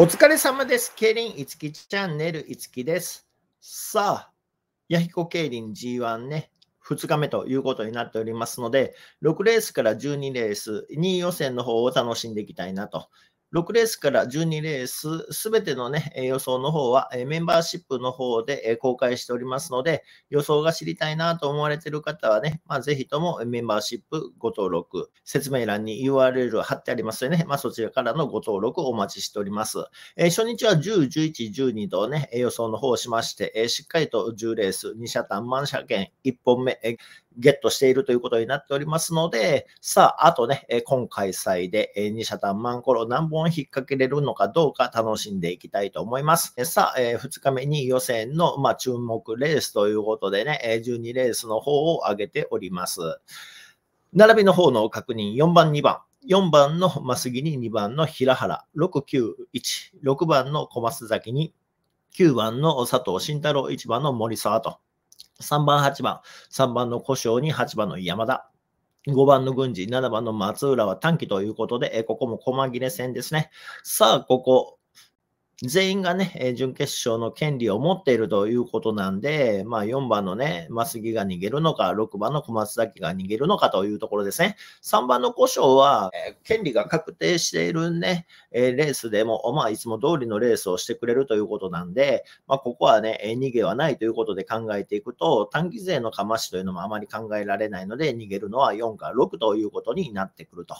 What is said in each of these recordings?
お疲れ様です。リン、いつきチャンネルいつきです。さあ、ヤヒコ競輪 G1 ね、2日目ということになっておりますので、6レースから12レース、2位予選の方を楽しんでいきたいなと6レースから12レース、すべての、ね、予想の方はメンバーシップの方で公開しておりますので、予想が知りたいなと思われている方はね、まあ、ぜひともメンバーシップご登録、説明欄に URL 貼ってありますので、ね、まあ、そちらからのご登録お待ちしております。えー、初日は10、11、12と、ね、予想の方をしまして、えー、しっかりと10レース、2車単満車券1本目、えーゲットしているということになっておりますので、さあ、あとね、今回祭で2社単万コロ何本引っ掛けれるのかどうか楽しんでいきたいと思います。さあ、2日目に予選の、ま注目レースということでね、12レースの方を挙げております。並びの方の確認、4番、2番。4番の増木に2番の平原、691、6番の小松崎に9番の佐藤慎太郎、1番の森沢と3番、8番、3番の故障に8番の山田。5番の軍事、7番の松浦は短期ということで、ここも細切れ戦ですね。さあ、ここ、全員がね、準決勝の権利を持っているということなんで、まあ、4番のね、増木が逃げるのか、6番の小松崎が逃げるのかというところですね。3番の古障は、えー、権利が確定しているね、えー、レースでも、まあ、いつも通りのレースをしてくれるということなんで、まあ、ここはね、逃げはないということで考えていくと、短期税のかましというのもあまり考えられないので、逃げるのは4か6ということになってくると。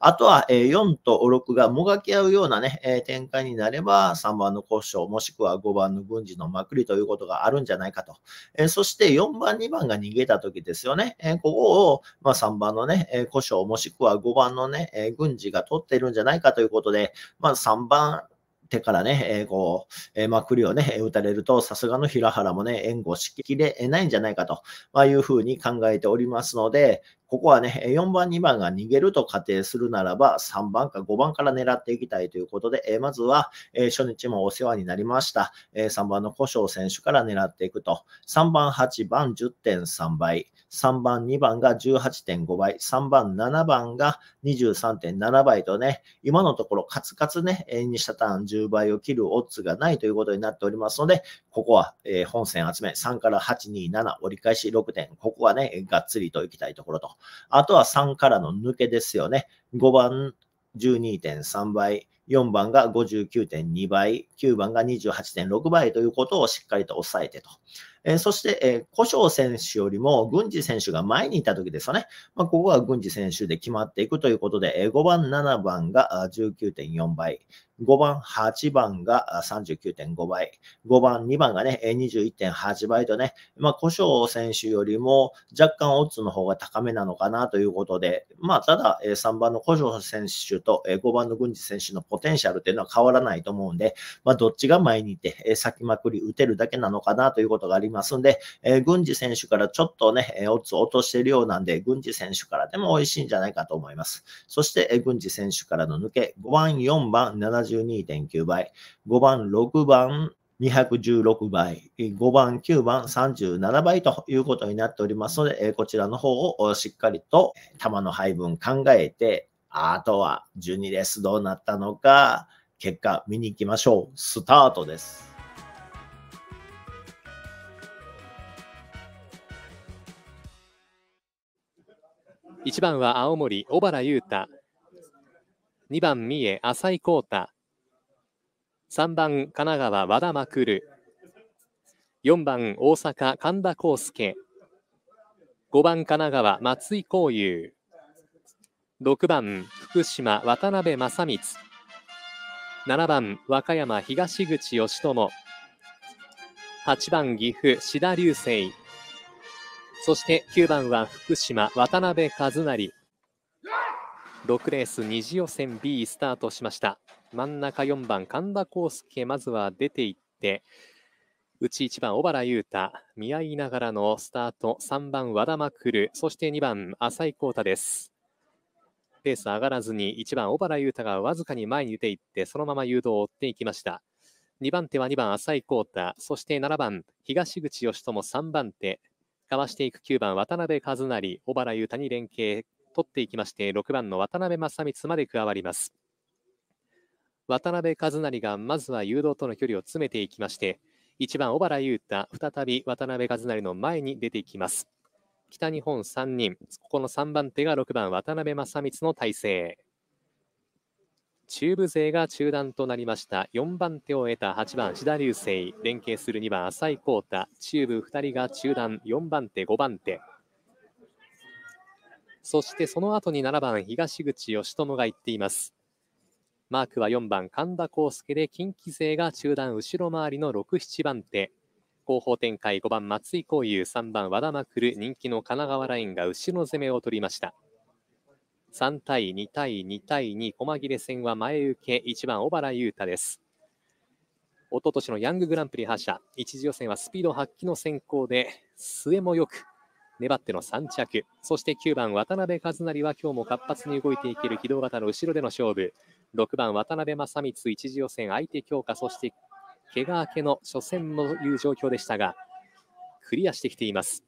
あとは、えー、4と6がもがき合うようなね、展開になれば、3番の交渉、もしくは5番の軍事のまくりということがあるんじゃないかと。えそして4番、2番が逃げた時ですよね。えここを、ま3番のね、えー、故障、もしくは5番のね、え軍事が取ってるんじゃないかということで、まあ、3番、手からね、えー、こう、えー、まくりをね、打たれると、さすがの平原もね、援護しきれないんじゃないかと、まあ、いうふうに考えておりますので、ここはね、4番、2番が逃げると仮定するならば、3番か5番から狙っていきたいということで、まずは、初日もお世話になりました、3番の古性選手から狙っていくと、3番、8番、10.3倍、3番、2番が18.5倍、3番、7番が23.7倍とね、今のところカツカツね、2社ターン10倍を切るオッズがないということになっておりますので、ここは、本戦集め、3から8、2、7、折り返し6点、ここはね、がっつりといきたいところと。あとは3からの抜けですよね。5番12.3倍、4番が59.2倍、9番が28.6倍ということをしっかりと抑えてと。えー、そして、えー、古性選手よりも郡司選手が前にいた時ですよね。まあ、ここは郡司選手で決まっていくということで、えー、5番、7番が19.4倍、5番、8番が39.5倍、5番、2番がね、21.8倍とね、まあ、古性選手よりも若干オッズの方が高めなのかなということで、まあ、ただ、3番の古性選手と5番の郡司選手のポテンシャルというのは変わらないと思うんで、まあ、どっちが前にいて、先まくり打てるだけなのかなということがありますんで、郡司選手からちょっとね、オッズを落としてるようなんで、郡司選手からでも美味しいんじゃないかと思います。そして、郡司選手からの抜け、5番、4番、70 72.9倍、5番、6番、216倍、5番、9番、37倍ということになっておりますので、こちらの方をしっかりと玉の配分考えて、あとは12レースどうなったのか、結果見に行きましょう。スタートです。1番は青森、小原雄太。2番、三重、浅井幸太。3番、神奈川、和田まくる。4番、大阪、神田康介。5番、神奈川、松井幸雄。6番、福島、渡辺正光。7番、和歌山、東口義友。8番、岐阜、志田流星。そして9番は福島、渡辺和成。6レース2次予選 B スタートしました。真ん中4番、神田康介、まずは出ていって、内1番、小原優太、見合いながらのスタート、3番、和田まくる、そして2番、浅井康太です。ペース上がらずに、1番、小原優太がわずかに前に出ていって、そのまま誘導を追っていきました。2番手は2番、浅井康太、そして7番、東口義智3番手、かわしていく9番、渡辺和成、小原優太に連携、取っていきまして、6番の渡辺正光まで加わります。渡辺和成がまずは誘導との距離を詰めていきまして、1番小原優太、再び渡辺和成の前に出ていきます。北日本3人、ここの3番手が6番渡辺正光の体制。中部勢が中断となりました4番手を得た8番志田流星連携する2番浅井浩太中部2人が中断4番手5番手そしてその後に7番東口義友が行っていますマークは4番神田康介で近畿勢が中段後ろ回りの6、7番手。後方展開5番松井幸雄3番和田まくる人気の神奈川ラインが後ろ攻めを取りました3対2対2対2細切れ戦は前受け1番小原優太です一昨年のヤンググランプリ覇者一次予選はスピード発揮の先行で末もよく粘っての3着そして9番渡辺和成は今日も活発に動いていける機動型の後ろでの勝負6番渡辺正光一次予選相手強化そして怪我明けの初戦のいう状況でしたがクリアしてきています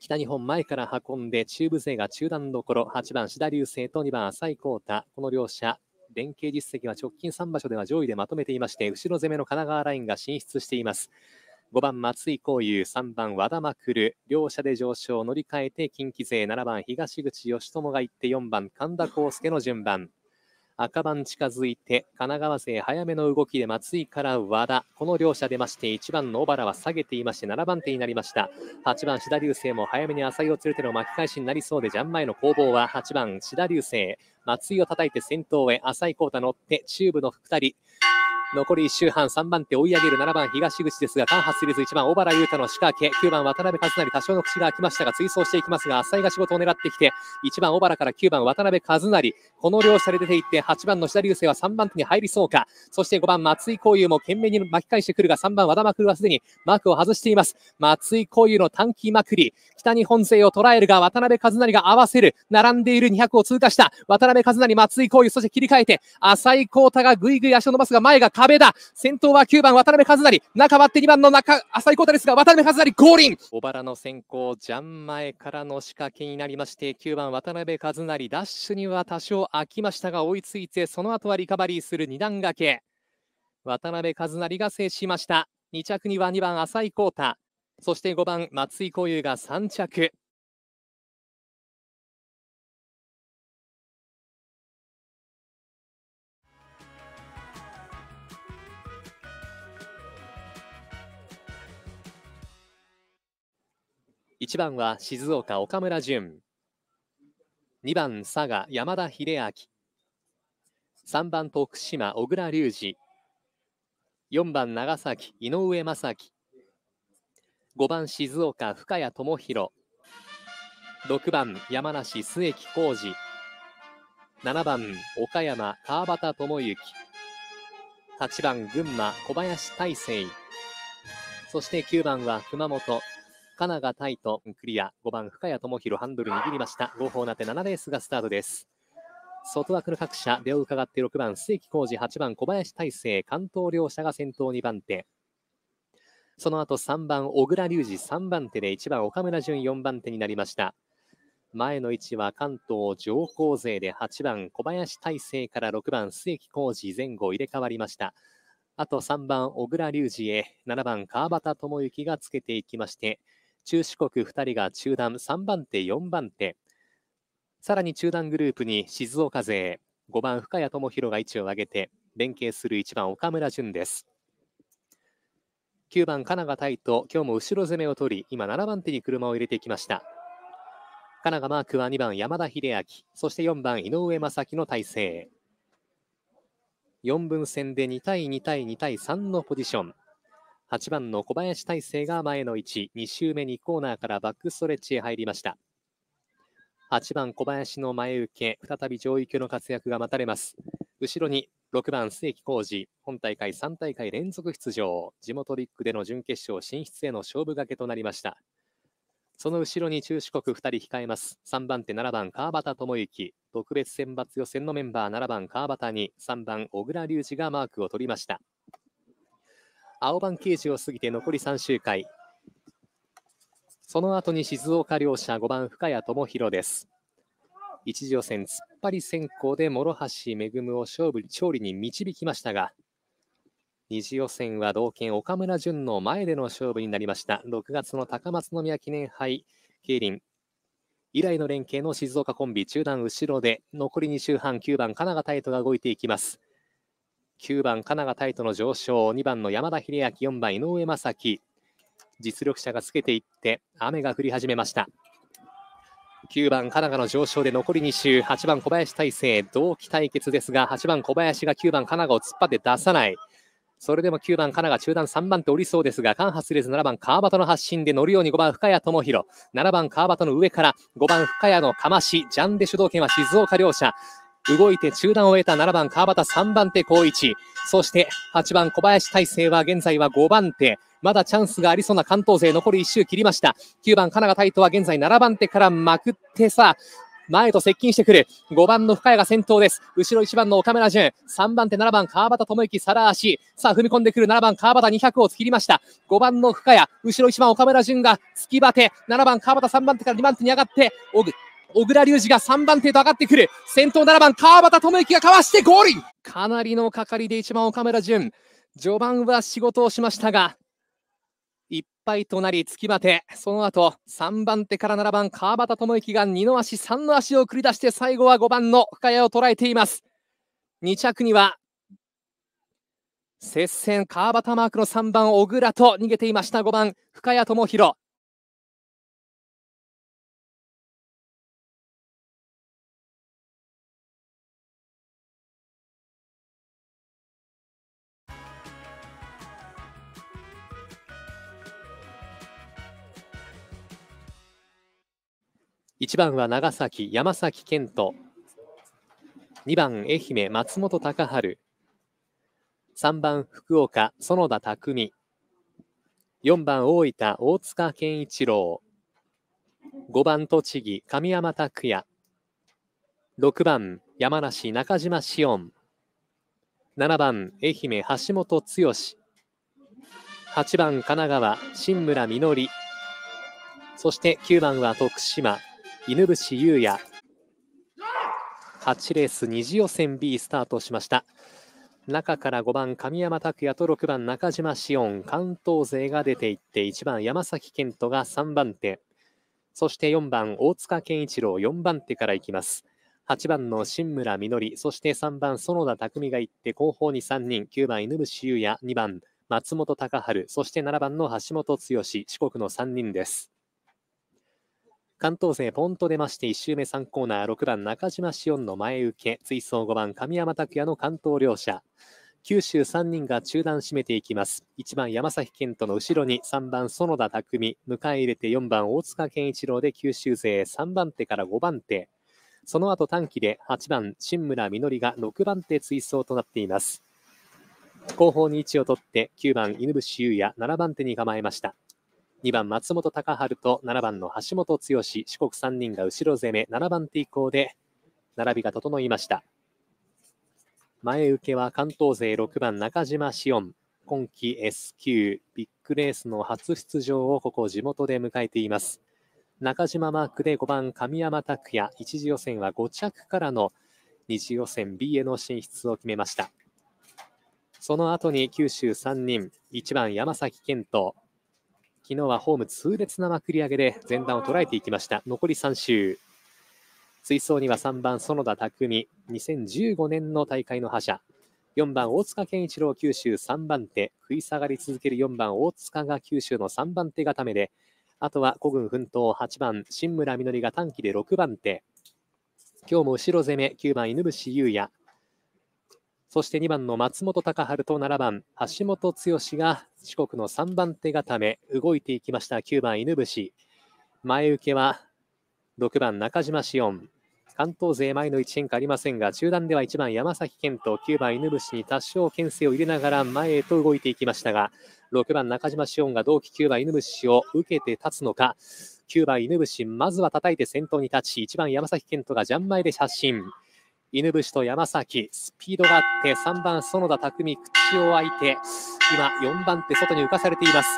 北日本前から運んで中部勢が中断どころ8番志田流星と2番浅井浩太この両者連携実績は直近3場所では上位でまとめていまして後ろ攻めの神奈川ラインが進出しています5番松井幸雄、3番和田まくる、両者で上昇を乗り換えて近畿勢7番東口義友が行って4番神田康介の順番。赤番近づいて神奈川勢早めの動きで松井から和田この両者出まして1番の小原は下げていまして7番手になりました8番志田流星も早めに浅井を連れての巻き返しになりそうでジャン前の攻防は8番志田流星松井を叩いて先頭へ浅井浩太乗って中部の2人残り1周半3番手追い上げる7番東口ですが間髪リーズ1番小原雄太の仕掛け9番渡辺和成多少の口が開きましたが追走していきますが浅井が仕事を狙ってきて1番小原から9番渡辺和成この両者で出ていって8番の下流星は3番手に入りそうかそして5番松井幸雄も懸命に巻き返してくるが3番和田まくるはすでにマークを外しています松井幸雄の短期まくり北日本勢を捉えるが渡辺和成が合わせる並んでいる200を通過した渡辺和成松井幸雄そして切り替えて浅井幸太がぐいぐい足を伸ばすが前が壁だ。先頭は9番、渡辺和成。中割って2番の中、浅井光太ですが、渡辺和成、降臨。小原の先行、ジャン前からの仕掛けになりまして、9番、渡辺和成、ダッシュには多少空きましたが、追いついて、その後はリカバリーする2段掛け。渡辺和成が制しました。2着には2番、浅井光太。そして5番、松井幸雄が3着。1番は静岡岡村淳2番佐賀山田秀明3番徳島小倉隆二4番長崎井上正樹5番静岡深谷智弘6番山梨末木浩二7番岡山川端智之8番群馬小林大成そして9番は熊本カナ金タイとクリア5番深谷智弘ハンドル握りました号砲なて7レースがスタートです外枠の各社出を伺って6番末木浩二8番小林大成関東両者が先頭2番手その後3番小倉隆二3番手で1番岡村淳4番手になりました前の位置は関東上皇勢で8番小林大成から6番末木浩二前後入れ替わりましたあと3番小倉隆二へ7番川端智之がつけていきまして中四国2人が中団3番手、4番手、さらに中団グループに静岡勢、5番深谷智弘が位置を上げて、連携する1番岡村淳です。9番金賀泰斗、今日も後ろ攻めを取り、今7番手に車を入れてきました。神奈川マークは2番山田秀明、そして4番井上正樹の体制。4分戦で2対2対2対3のポジション。8番の小林大成が前の位置2周目2コーナーからバックストレッチへ入りました8番小林の前受け再び上位級の活躍が待たれます後ろに6番末木浩二本大会3大会連続出場地元リックでの準決勝進出への勝負がけとなりましたその後ろに中四国2人控えます3番手7番川端智之特別選抜予選のメンバー7番川端に3番小倉隆二がマークを取りました青番刑事を過ぎて残り3周回。その後に静岡両者5番深谷智弘です。一次予選突っ張り先行で諸橋恵を勝負勝利に導きましたが、二次予選は同県岡村淳の前での勝負になりました。6月の高松宮記念杯競輪以来の連携の静岡コンビ中段後ろで残り2周半9番金賀太斗が動いていきます。9番、金タイトの上昇、2番の山田秀明、4番、井上正樹、実力者がつけていって、雨が降り始めました。9番、神奈川の上昇で残り2周、8番、小林大成、同期対決ですが、8番、小林が9番、神奈川を突っ張って出さない。それでも9番、神奈川、中段3番手降りそうですが、間髪入れず7番、川端の発進で乗るように5番、深谷智弘、7番、川端の上から5番、深谷のかまし、ジャンで主導権は静岡両者。動いて中断を得た7番川端3番手高一そして8番小林大成は現在は5番手まだチャンスがありそうな関東勢残り1周切りました9番金田川大斗は現在7番手からまくってさ前と接近してくる。5番の深谷が先頭です。後ろ1番の岡村淳。3番手7番川端智之、皿足。さあ踏み込んでくる7番川端200を突きりました。5番の深谷。後ろ1番岡村淳が突きバテ。7番川端3番手から2番手に上がって、小倉隆二が3番手と上がってくる。先頭7番、川端智之がかわしてゴールかなりのかかりで1番、岡村淳。序盤は仕事をしましたが、いっぱいとなり、突きまて、その後、3番手から7番、川端智之が2の足、3の足を繰り出して、最後は5番の深谷を捉えています。2着には、接戦、川端マークの3番、小倉と逃げていました、5番、深谷智弘。1番は長崎、山崎健人。2番、愛媛、松本隆春。3番、福岡、園田匠。4番、大分、大塚健一郎。5番、栃木、神山拓也。6番、山梨、中島紫音。7番、愛媛、橋本剛。8番、神奈川、新村実。そして9番は徳島、犬伏優也8レース2次予選 B スタートしました中から5番神山拓也と6番中島紫音関東勢が出ていって1番山崎賢人が3番手そして4番大塚健一郎4番手からいきます8番の新村実そして3番園田実がいって後方に3人9番犬伏優也2番松本隆春そして7番の橋本剛四国の3人です関東勢ポンと出まして1周目3コーナー6番中島紫音の前受け追走5番神山拓也の関東両者九州3人が中断締めていきます。1番山崎健人の後ろに3番園田匠、迎え入れて4番大塚健一郎で九州勢3番手から5番手。その後短期で8番新村実が6番手追走となっています。後方に位置を取って9番犬伏優也7番手に構えました。2番松本隆治と7番の橋本剛四国3人が後ろ攻め7番手以降で並びが整いました前受けは関東勢6番中島紫音今季 S 級ビッグレースの初出場をここ地元で迎えています中島マークで5番神山拓也一次予選は5着からの2次予選 B への進出を決めましたその後に九州3人1番山崎賢人昨日はホーム痛烈なまくり上げで前段を捉えていきました。残り3周。追走には3番園田匠、2015年の大会の覇者。4番大塚健一郎九州3番手、食い下がり続ける4番大塚が九州の3番手固めで、あとは古軍奮闘8番、新村実が短期で6番手。今日も後ろ攻め9番、犬伏優也。そして2番の松本隆治と7番橋本剛が四国の3番手固め動いていきました9番犬伏前受けは6番中島紫音関東勢前の1変化ありませんが中段では1番山崎健と9番犬伏に多少牽制を入れながら前へと動いていきましたが6番中島紫音が同期9番犬伏を受けて立つのか9番犬伏まずは叩いて先頭に立ち1番山崎健人がジャン前で発進犬伏と山崎、スピードがあって、3番、園田匠、口を開いて、今、4番手、外に浮かされています。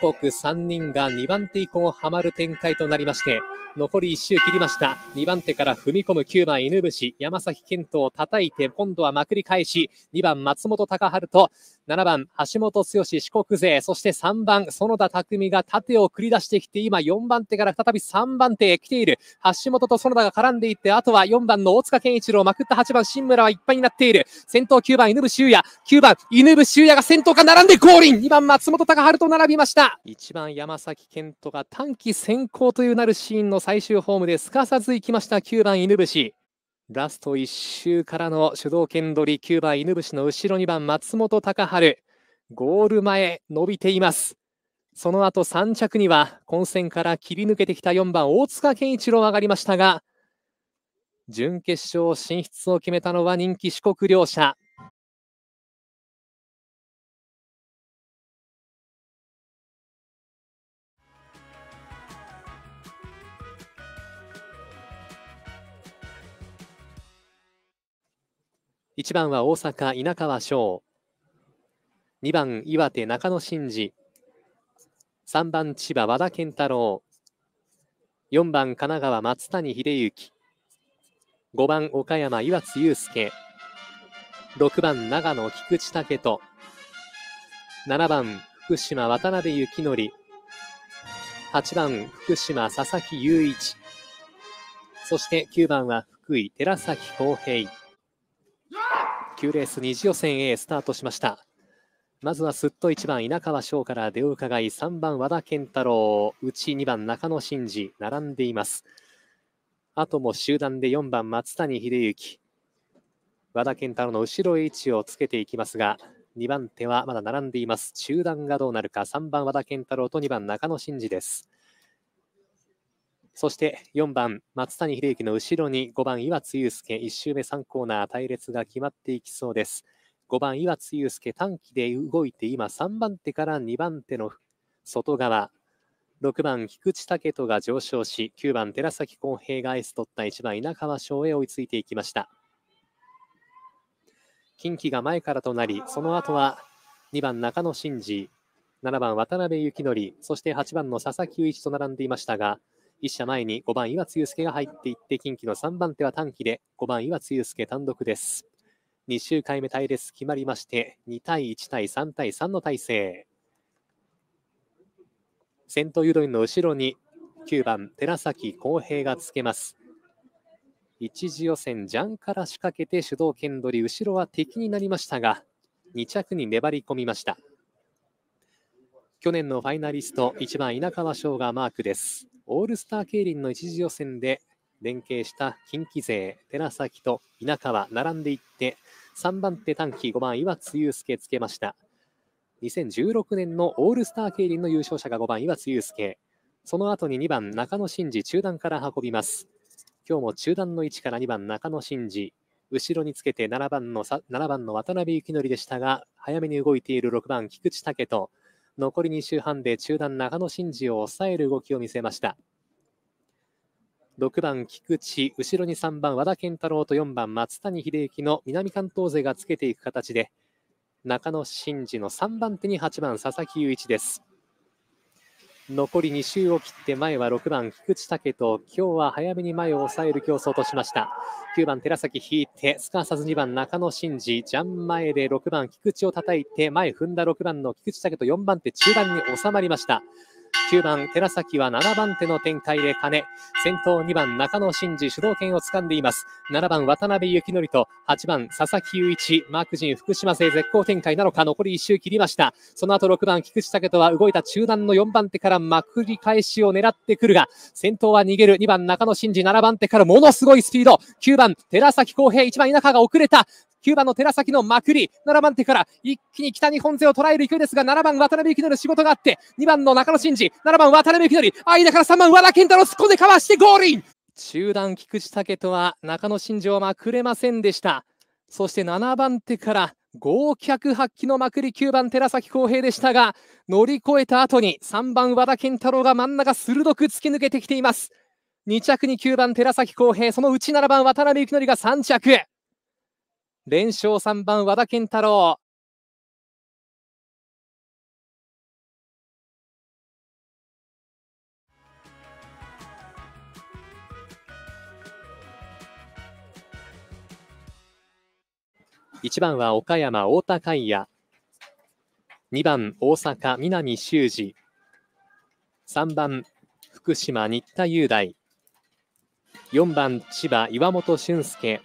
四国3人が2番手以降、はまる展開となりまして、残り1周切りました。2番手から踏み込む9番犬伏、山崎健人を叩いて、今度はまくり返し、2番松本隆春と、7番橋本剛四国勢、そして3番園田拓匠が縦を繰り出してきて、今4番手から再び3番手へ来ている。橋本と園田が絡んでいって、あとは4番の大塚健一郎、まくった8番新村はいっぱいになっている。先頭9番犬伏修也、9番犬伏修也が先頭から並んでゴールイン !2 番松本隆春と並びました。1番山崎健人が短期先行というなるシーンの最終ホームですかさず行きました9番犬伏ラスト1周からの主導権取り9番犬伏の後ろ2番松本隆春ゴール前伸びていますその後3着には混戦から切り抜けてきた4番大塚健一郎上がりましたが準決勝進出を決めたのは人気四国両者1番は大阪、稲川翔。2番、岩手、中野真二。3番、千葉、和田健太郎。4番、神奈川、松谷秀幸。5番、岡山、岩津祐介。6番、長野、菊池武人。7番、福島、渡辺幸則。8番、福島、佐々木雄一。そして9番は福井、寺崎康平。9レース2次予選 A スタートしました。まずはすっと1番稲川翔から出を伺い3番和田健太郎内2番中野真二並んでいます。あとも集団で4番松谷秀幸和田健太郎の後ろ位置をつけていきますが2番手はまだ並んでいます中段がどうなるか3番和田健太郎と2番中野真二です。そして4番、松谷秀幸の後ろに5番、岩津祐介、1周目3コーナー、隊列が決まっていきそうです。5番、岩津祐介、短期で動いて、今、3番手から2番手の外側、6番、菊池武人が上昇し、9番、寺崎康平がエース取った1番、稲川翔へ追いついていきました。近畿が前からとなり、その後は2番、中野真二、7番、渡辺幸則、そして8番の佐々木雄一と並んでいましたが、1社前に5番岩露介が入っていって近畿の3番手は短期で5番岩露介単独です2周回目隊列決まりまして2対1対3対3の体制先頭誘導員の後ろに9番寺崎康平がつけます一次予選ジャンから仕掛けて主導権取り後ろは敵になりましたが2着に粘り込みました去年のファイナリスト1番稲川翔がマークですオールスター競輪の一次予選で連携した近畿勢寺崎と稲川並んでいって3番手短期5番岩津祐介つけました2016年のオールスター競輪の優勝者が5番岩津祐介その後に2番中野真二中段から運びます今日も中段の位置から2番中野真二後ろにつけて7番の ,7 番の渡辺幸則でしたが早めに動いている6番菊池武人残り2周半で中団長野真司を抑える動きを見せました6番菊池後ろに3番和田健太郎と4番松谷秀幸の南関東勢がつけていく形で中野真司の3番手に8番佐々木雄一です残り2周を切って前は6番菊池武人今日は早めに前を抑える競争としました9番寺崎引いてすかさず2番中野真二ジャン前で6番菊池を叩いて前踏んだ6番の菊池武人4番手中盤に収まりました9番寺崎は7番手の展開で金先頭2番中野真嗣主導権を掴んでいます7番渡辺幸則と8番佐々木雄一マーク陣福島勢絶好展開なのか残り1周切りましたその後6番菊池武人は動いた中段の4番手からまくり返しを狙ってくるが先頭は逃げる2番中野真嗣7番手からものすごいスピード9番寺崎浩平1番稲川が遅れた9番の寺崎のまくり、7番手から一気に北日本勢を捉える勢いですが、7番渡辺幸則仕事があって、2番の中野真二、7番渡辺幸則、間から3番和田健太郎突っ込んでかわしてゴールイン中段菊池武とは中野真二はまくれませんでした。そして7番手から豪脚発揮のまくり9番寺崎康平でしたが乗り越えた後に3番和田健太郎が真ん中鋭く突き抜けてきています2着に9番寺崎康平そのうち7番渡辺幸則が3着連勝3番和田健太郎。1番は岡山太田海也2番大阪南修二3番福島新田雄大4番千葉岩本俊介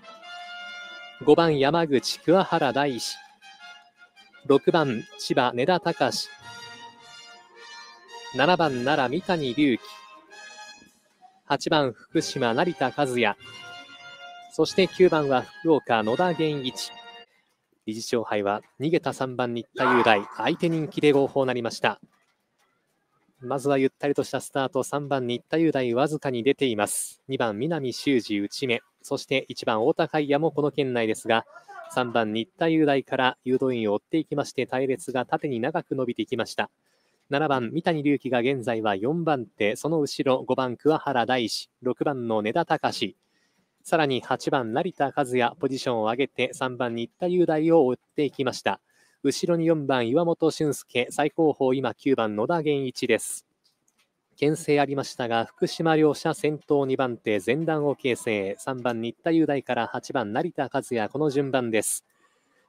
5番山口桑原大志6番千葉根田隆7番奈良三谷隆起8番福島成田和也そして9番は福岡野田源一理事長杯は逃げた3番新田雄大相手人気で合法なりましたまずはゆったりとしたスタート3番新田雄大わずかに出ています2番南修二内目そして1番、太田海也もこの圏内ですが、3番、新田雄大から誘導員を追っていきまして、隊列が縦に長く伸びていきました。7番、三谷隆輝が現在は4番手、その後ろ5番、桑原大志、6番の根田隆さらに8番、成田和也、ポジションを上げて3番、新田雄大を追っていきました。後ろに4番、岩本俊介、最高峰今9番、野田源一です。牽制ありましたが、福島両者先頭2番手、前段を形成、3番新田雄大から8番成田和也、この順番です。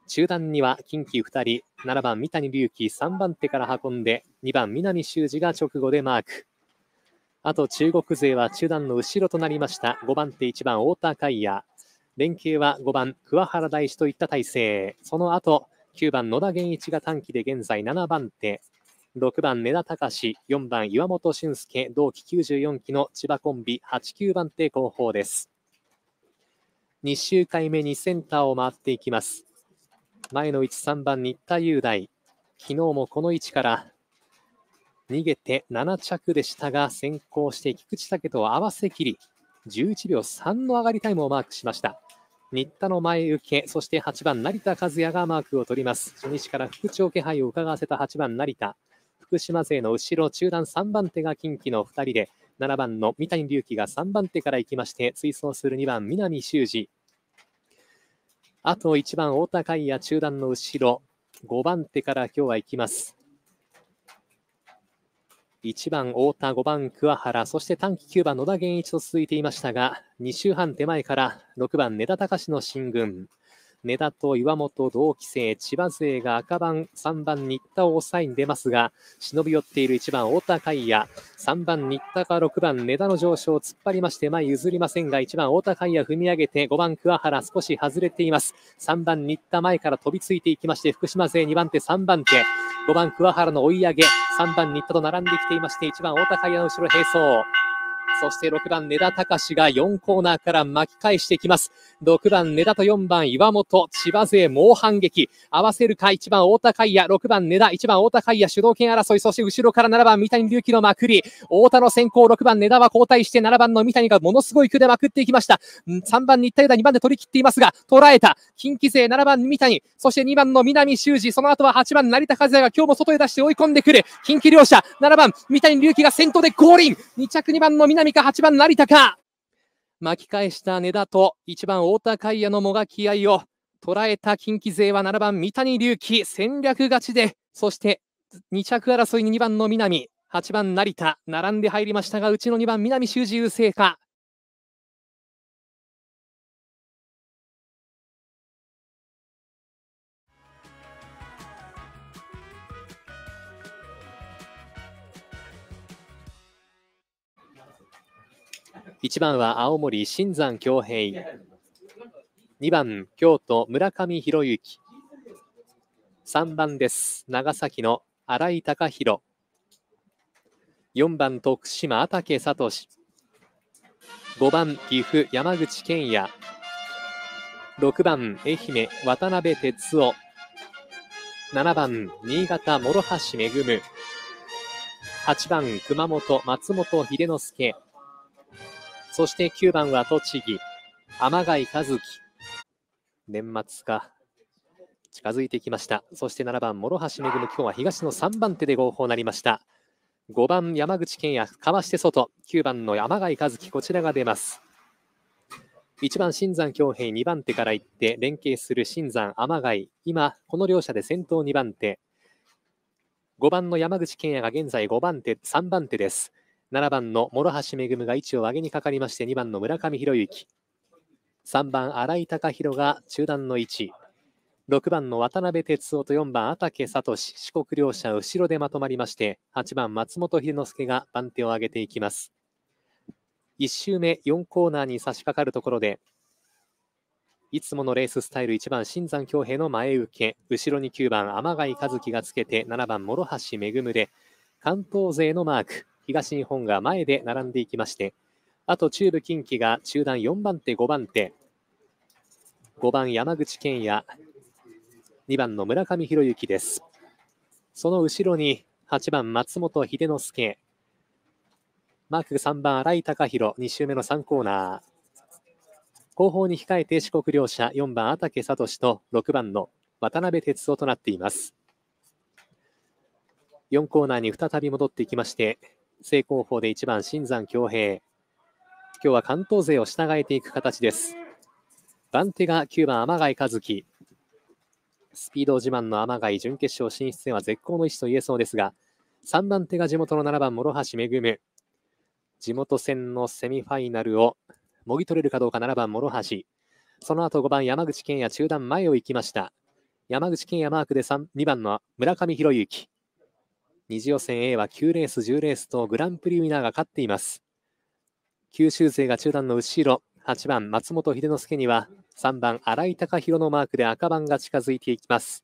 中段には近畿2人、7番三谷隆起、3番手から運んで、2番南修司が直後でマーク。あと中国勢は中段の後ろとなりました、5番手1番太田海也、連携は5番桑原大志といった体制、その後9番野田源一が短期で現在7番手、6番、根田隆、4番、岩本俊介、同期94期の千葉コンビ、8、9番手後方です。2周回目にセンターを回っていきます。前の1、3番、新田雄大。昨日もこの位置から逃げて7着でしたが、先行して菊池武と合わせ切り、11秒3の上がりタイムをマークしました。新田の前受け、そして8番、成田和也がマークを取ります。初日から復調気配を伺わせた8番、成田。福島勢の後ろ、中団3番手が近畿の2人で、7番の三谷隆起が3番手から行きまして、追走する2番、南修二。あと1番、太田海也、中団の後ろ、5番手から今日は行きます。1番、太田、5番、桑原、そして短期9番、野田源一と続いていましたが、2周半手前から6番、根田隆の進軍。根田と岩本、同期生、千葉勢が赤番、3番、新田を抑えに出ますが、忍び寄っている1番、太田海也、3番、新田か6番、根田の上昇を突っ張りまして、前譲りませんが、1番、太田海也踏み上げて、5番、桑原、少し外れています。3番、新田前から飛びついていきまして、福島勢2番手、3番手、5番、桑原の追い上げ、3番、新田と並んできていまして、1番、太田海也の後ろ、並走。そして6番根田隆が4コーナーから巻き返してきます。6番根田と4番岩本、千葉勢猛反撃。合わせるか1番太田海也、6番根田、1番太田海也主導権争い、そして後ろから7番三谷隆起のまくり。太田の先行、6番根田は交代して7番の三谷がものすごい区でまくっていきました。3番日体大2番で取り切っていますが、捉えた。近畿勢7番三谷、そして2番の南修二、その後は8番成田和也が今日も外へ出して追い込んでくる。近畿両者、7番三谷隆起が先頭でゴールイン。2着2番の南南か8番成田か。巻き返した根田と1番太田海也のもがき合いを捉えた近畿勢は7番三谷隆起戦略勝ちで、そして2着争いに2番の南、8番成田、並んで入りましたが、うちの2番南修二優勢か。1番は青森新山恭平2番京都村上博之3番です長崎の新井貴弘4番徳島畠聡5番岐阜山口健也6番愛媛渡辺哲夫7番新潟諸橋恵8番熊本松本秀之助そして9番は栃木、天貝和樹。年末か。近づいてきました。そして7番、諸橋恵、今日は東の3番手で合法なりました。5番、山口健也、かわして外。9番の山貝和樹、こちらが出ます。1番、新山恭平、2番手から行って、連携する新山、天貝。今、この両者で先頭2番手。5番の山口健也が現在5番手、3番手です。7番の諸橋恵が位置を上げにかかりまして2番の村上宏之3番新井貴弘が中段の位置6番の渡辺哲夫と4番阿竹聡四国両者後ろでまとまりまして8番松本秀之助が番手を上げていきます1周目4コーナーに差し掛かるところでいつものレーススタイル1番新山恭平の前受け後ろに9番天貝和樹がつけて7番諸橋恵で関東勢のマーク東日本が前で並んでいきまして、あと中部近畿が中団4番手、5番手、5番山口健也、2番の村上博之です。その後ろに8番松本秀之助、マーク3番新井貴弘、2周目の3コーナー。後方に控えて四国両者4番阿竹聡と6番の渡辺哲夫となっています。4コーナーに再び戻っていきまして、正攻法で1番、新山恭平。今日は関東勢を従えていく形です。番手が9番、天貝和樹。スピード自慢の天貝、準決勝進出へは絶好の意思と言えそうですが、3番手が地元の7番、諸橋恵。地元戦のセミファイナルをもぎ取れるかどうか7番、諸橋。その後5番、山口健也、中段前を行きました。山口健也マークで2番の村上博之。2次予選 A は9レース、10レースとグランプリウィナーが勝っています。九州勢が中段の後ろ、8番松本秀之助には3番新井貴弘のマークで赤番が近づいていきます。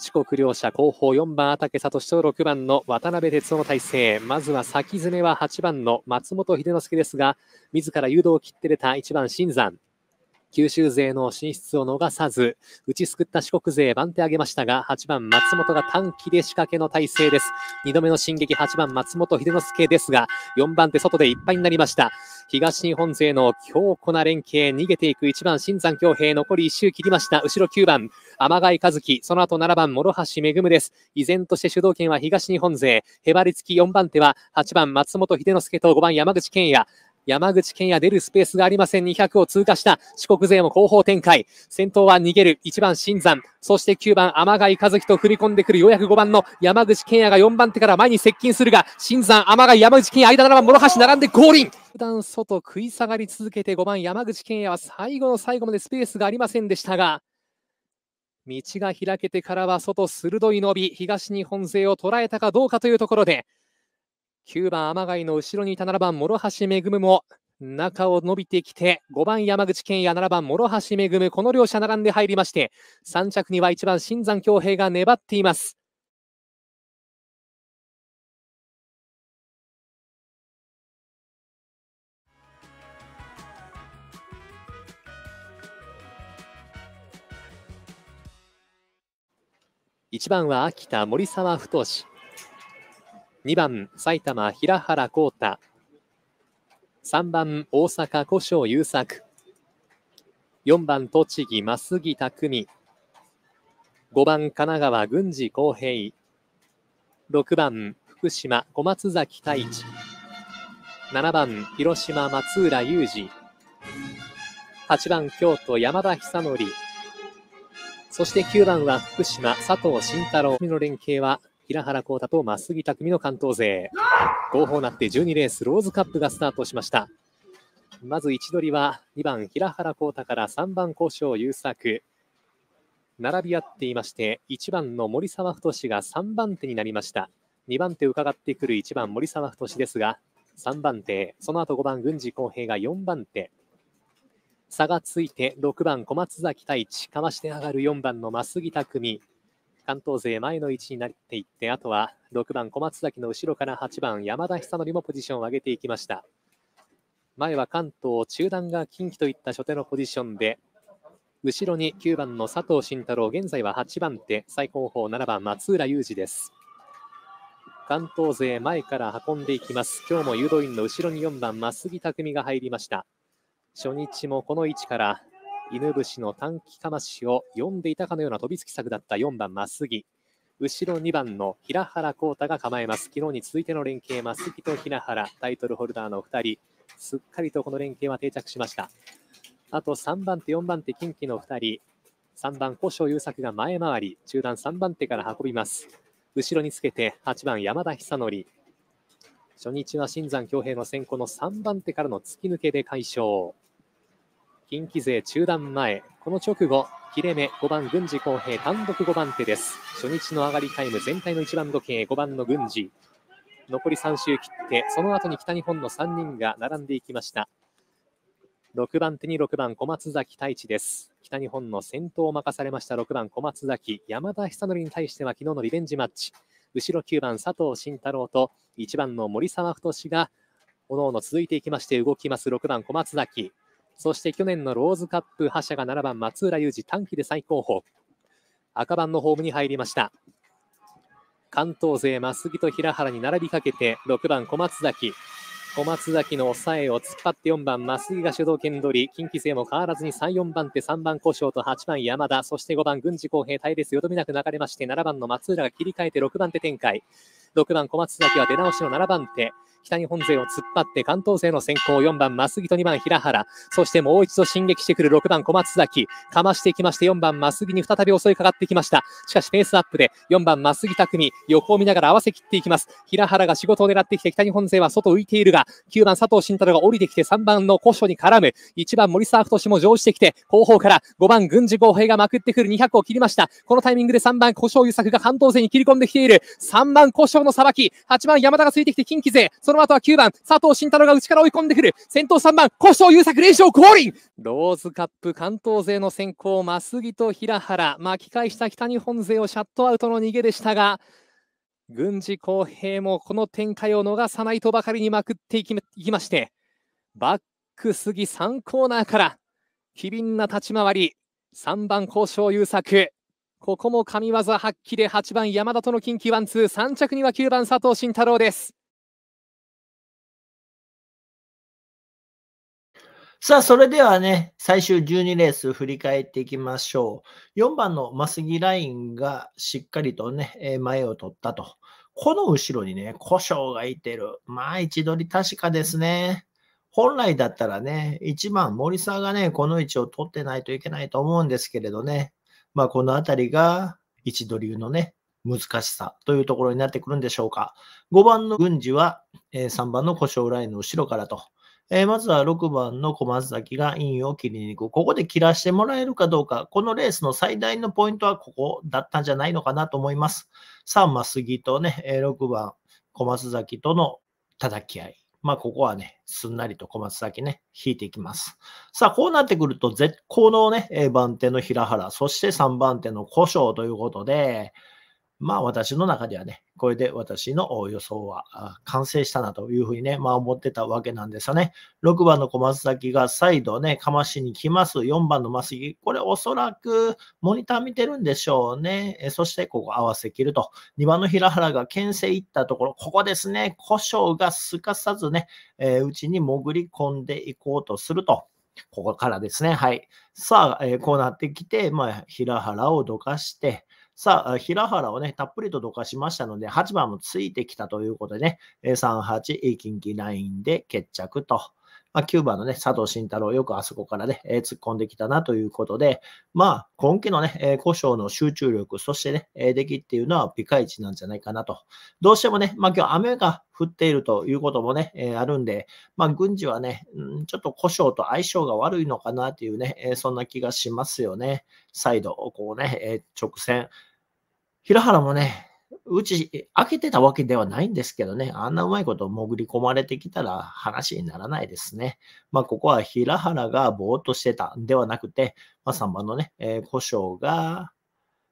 四国両者後方4番畠里聡と6番の渡辺哲夫の体制まずは先詰めは8番の松本秀之助ですが自ら誘導を切って出た1番新山九州勢の進出を逃さず、打ちすくった四国勢番手上げましたが、8番松本が短期で仕掛けの体勢です。2度目の進撃、8番松本秀之助ですが、4番手外でいっぱいになりました。東日本勢の強固な連携、逃げていく1番新山恭平、残り1周切りました。後ろ9番、天貝和樹、その後7番、諸橋恵です。依然として主導権は東日本勢、へばりつき4番手は8番松本秀之助と5番山口健也、山口県也出るスペースがありません。200を通過した。四国勢も後方展開。先頭は逃げる。1番新山。そして9番天貝和樹と振り込んでくる。ようやく5番の山口県也が4番手から前に接近するが、新山、天貝、山口県也、間7番、諸橋並んで降臨普段外食い下がり続けて5番山口県也は最後の最後までスペースがありませんでしたが、道が開けてからは外鋭い伸び、東日本勢を捉えたかどうかというところで、9番天貝の後ろにいた7番諸橋恵も中を伸びてきて5番山口健也7番諸橋恵この両者並んで入りまして3着には1番新山恭平が粘っています1番は秋田森沢太志2番、埼玉、平原浩太。3番、大阪、古生優作。4番、栃木、増木匠。5番、神奈川、郡司康平。6番、福島、小松崎太一。7番、広島、松浦雄二。8番、京都、山田久則。そして9番は福島、佐藤慎太郎。の連携は平原康太と増木匠の関東勢合法なって12レースローズカップがスタートしましたまず位置取りは2番平原康太から3番交渉優作並び合っていまして1番の森沢太が3番手になりました2番手伺ってくる1番森沢太ですが3番手その後5番郡司公平が4番手差がついて6番小松崎太一かわして上がる4番の増木匠関東勢前の位置になっていって、あとは6番小松崎の後ろから8番山田久典もポジションを上げていきました。前は関東、中段が近畿といった初手のポジションで、後ろに9番の佐藤慎太郎、現在は8番手、最高峰7番松浦裕二です。関東勢前から運んでいきます。今日も誘導員の後ろに4番、増木匠が入りました。初日もこの位置から犬伏の短期かましを読んでいたかのような飛びつき策だった4番、増木。後ろ2番の平原浩太が構えます。昨日に続いての連携、増木と平原、タイトルホルダーの2人、すっかりとこの連携は定着しました。あと3番手、4番手、近畿の2人、3番、古性優作が前回り、中段3番手から運びます。後ろにつけて8番、山田久典初日は新山恭平の先行の3番手からの突き抜けで快勝。近畿勢中断前、この直後、切れ目5番郡司公平単独5番手です。初日の上がりタイム全体の1番時計5番の郡司。残り3周切って、その後に北日本の3人が並んでいきました。6番手に6番小松崎太一です。北日本の先頭を任されました6番小松崎、山田久典に対しては昨日のリベンジマッチ。後ろ9番佐藤慎太郎と1番の森沢太が、おのおの続いていきまして動きます6番小松崎。そして去年のローズカップ覇者が7番松浦裕二短期で最高峰赤番のホームに入りました関東勢増木と平原に並びかけて6番小松崎小松崎の抑えを突っ張って4番、増井が主導権取り、近畿勢も変わらずに3、4番手、3番、古性と8番、山田、そして5番、郡司公平、隊列よどみなく流れまして、7番の松浦が切り替えて6番手展開。6番小松崎は出直しの7番手。北日本勢を突っ張って関東勢の先行4番増木と2番平原そしてもう一度進撃してくる6番小松崎かましてきまして4番増木に再び襲いかかってきましたしかしペースアップで4番増木匠横を見ながら合わせ切っていきます平原が仕事を狙ってきて北日本勢は外浮いているが9番佐藤慎太郎が降りてきて3番の古書に絡む1番森沢太も乗じてきて後方から5番軍事豪平がまくってくる200を切りましたこのタイミングで3番古書優作が関東勢に切り込んできている3番古書のさばき。8番山田がついてきて近畿勢。その後は9番佐藤慎太郎が内から追い込んでくる。先頭3番古性優作連勝降臨ローズカップ関東勢の先行増木と平原。巻き返した北日本勢をシャットアウトの逃げでしたが、郡司公平もこの展開を逃さないとばかりにまくっていきまして、バックすぎ3コーナーから、機敏な立ち回り、3番交渉優作、ここも神業発揮で8番山田との近畿ワンツー3着には9番佐藤慎太郎ですさあ、それではね、最終12レース振り返っていきましょう。4番のマスギラインがしっかりとね、前を取ったと。この後ろにね、故障がいてる。まあ、位置取り確かですね。本来だったらね、1番、森沢がね、この位置を取ってないといけないと思うんですけれどね、まあ、このあたりが一度流のね、難しさというところになってくるんでしょうか。5番の軍事は、え3番の故障ラインの後ろからと。えまずは6番の小松崎がインを切りに行く。ここで切らしてもらえるかどうか。このレースの最大のポイントはここだったんじゃないのかなと思います。3マスギとね、え6番小松崎との叩き合い。まあ、ここはね、すんなりと小松崎ね、引いていきます。さあ、こうなってくると、絶好のね、番手の平原、そして3番手の古性ということで、まあ私の中ではね、これで私の予想は完成したなというふうにね、まあ思ってたわけなんですよね。6番の小松崎が再度ね、かましに来ます。4番の増木、これおそらくモニター見てるんでしょうね。そしてここ合わせ切ると。2番の平原が牽制いったところ、ここですね、故障がすかさずね、えー、うちに潜り込んでいこうとすると。ここからですね。はい。さあ、えー、こうなってきて、まあ、平原をどかして、さあ、平原をね、たっぷりとどかしましたので、8番もついてきたということでね、38、近畿ラインで決着と。まあ、9番のね、佐藤慎太郎、よくあそこからね、えー、突っ込んできたなということで、まあ、今季のね、えー、故障の集中力、そしてね、えー、出来っていうのはピカイチなんじゃないかなと。どうしてもね、まあ今日雨が降っているということもね、えー、あるんで、まあ、軍事はね、うん、ちょっと故障と相性が悪いのかなっていうね、えそんな気がしますよね。再度、こうね、え直線、平原もね、うち、開けてたわけではないんですけどね、あんなうまいこと潜り込まれてきたら話にならないですね。まあ、ここは平原がぼーっとしてたんではなくて、まあ、3番のね、えー、故障が、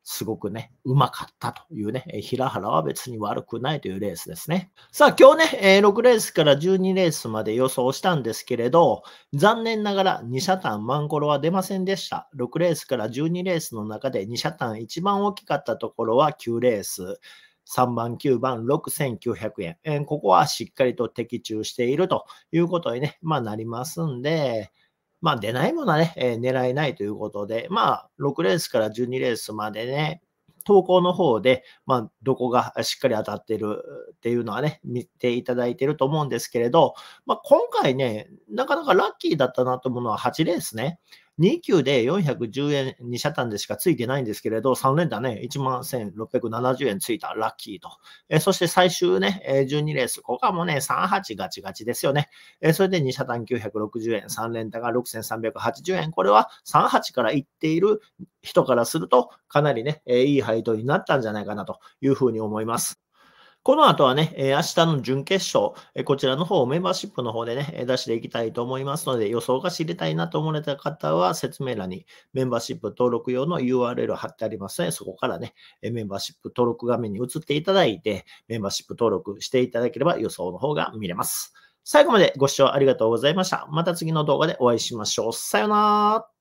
すごくね、うまかったというね、平原は別に悪くないというレースですね。さあ、今日ね、6レースから12レースまで予想したんですけれど、残念ながら2車単マンコロは出ませんでした。6レースから12レースの中で2車単一番大きかったところは9レース。3番、9番、6900円。ここはしっかりと的中しているということに、ねまあ、なりますんで、まあ出ないものはね、えー、狙えないということで、まあ6レースから12レースまでね、投稿の方で、まあ、どこがしっかり当たってるっていうのはね、見ていただいてると思うんですけれど、まあ、今回ね、なかなかラッキーだったなと思うのは8レースね。2級で410円2社単でしかついてないんですけれど、3連打ね、11,670円ついた、ラッキーと。えそして最終ね、12レース、ここはもうね、38ガチガチですよね。えそれで2社単960円、3連打が6,380円。これは38からいっている人からすると、かなりね、いい配当になったんじゃないかなというふうに思います。この後はね、え明日の準決勝、えこちらの方、をメンバーシップの方でね、出していきたいと思いますので、予想が知りたいなと思われた方は、説明欄にメンバーシップ登録用の URL 貼ってありますので、そこからね、えメンバーシップ登録画面に移っていただいて、メンバーシップ登録していただければ予想の方が見れます。最後までご視聴ありがとうございました。また次の動画でお会いしましょう。さよなら。